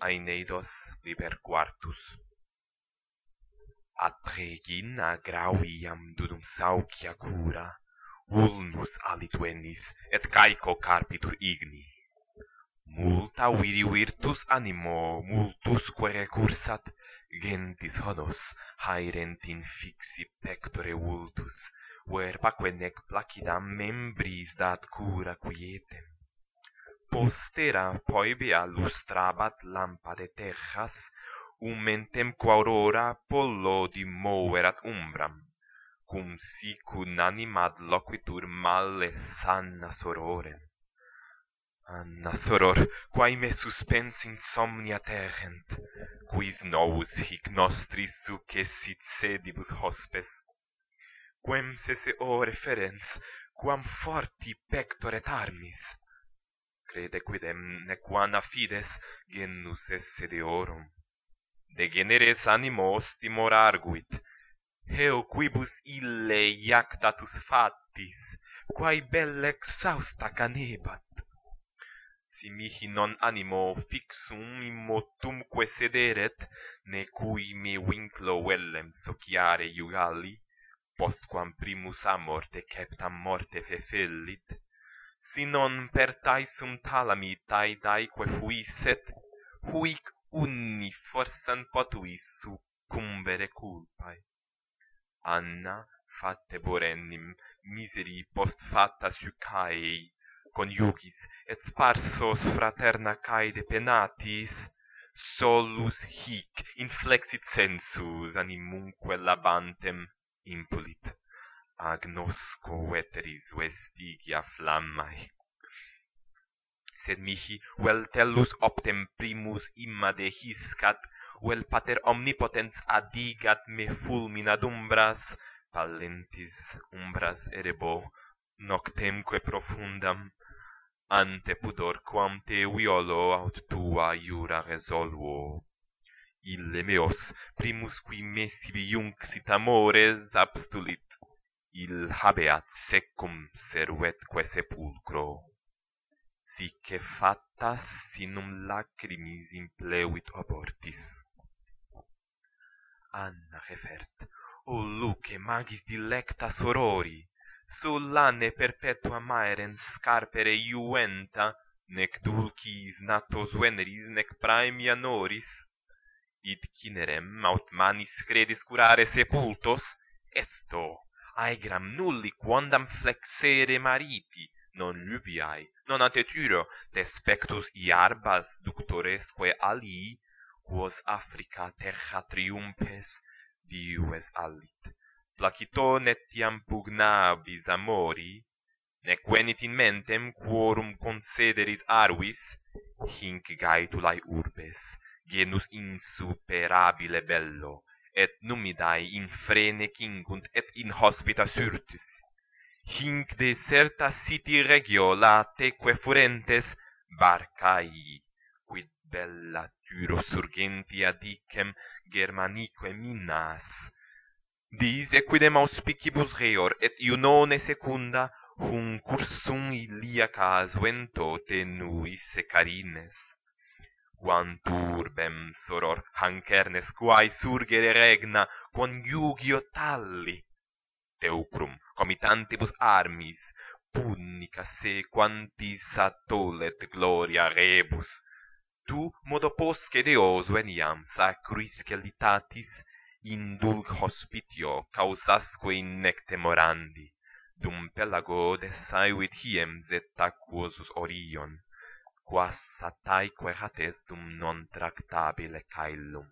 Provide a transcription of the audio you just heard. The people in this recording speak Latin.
aeneidos liber quartus. At regina grauiam dudum saucia cura, vulnus alituenis et caico carpitur igni. Multa viri virtus animo multus quae recursat, gentis honos haerent in fixi pectore ultus, verpaque nec placidam membris dat cura quietem postera poebia lustrabat lampa de texas, umentem qua aurora pollo di moverat umbram, cum sicun animad loquitur male sanna sorore. Anna soror, quae me suspens in somnia tegent, quis novus hic nostris succesit sedibus hospes. Quem se se o referens, quam forti pectoret armis, crede quidem nequana fides genus esse deorum. De generes animos timor arguit, heo quibus ille iactatus fatis, quae bell exhausta canebat. Si mihi non animo fixum immotumque sederet, ne cui me vinclo wellem sociare iugalli postquam primus amor captam morte fefellit, si non per taisum talami tai dai quo fuisset huic unni forsan potui su cumbere culpae anna fatte borennim miseri post fatta su caei coniugis et sparsos fraterna cae penatis solus hic inflexit sensus animumque labantem impulit agnosco veteris vestigia flammae. Sed mihi, vel tellus optem primus imma de hiscat, vel pater omnipotens adigat me fulminad umbras, palentis umbras erebo, noctemque profundam, ante pudor quam te violo aut tua iura resolvo. Ille meos, primus qui me sibi junxit amores abstulit, il habeat secum servetque sepulcro. Sicce fattas sinum lacrimis impleuit abortis. Anna refert, o luce magis dilecta sorori, sullane perpetua maeren scarpere iuenta, nec dulcis natos veneris, nec praemia noris, id cinerem aut manis credis curare sepultos, esto aegram nulli quondam flexere mariti non lubiae, non antetyro despectus iarbas ductoresque alii, quos Africa terra triumpes vives alit. Placito netiam pugnabis amori, ne quenit in mentem quorum concederis arvis, hinc gaetulae urbes, genus insuperabile bello, et numidae in frene cingunt et in hospita surtis. Hinc de certa siti regio la teque furentes barcai, quid bella tyro surgentia dicem germanique minas. Dis equidem auspicibus reor et iunone secunda hun cursum ilia casuento tenuis carines quam turbem soror hancernes quae surgere regna quam iugio talli. Teucrum, comitantibus armis, punica se quantis atolet gloria rebus. Tu, modo posce deos veniam sacris celitatis, in dulc hospitio causasque in necte morandi, dum pelago desaevit hiem zet tacuosus orion quas satai quae dum non tractabile caelum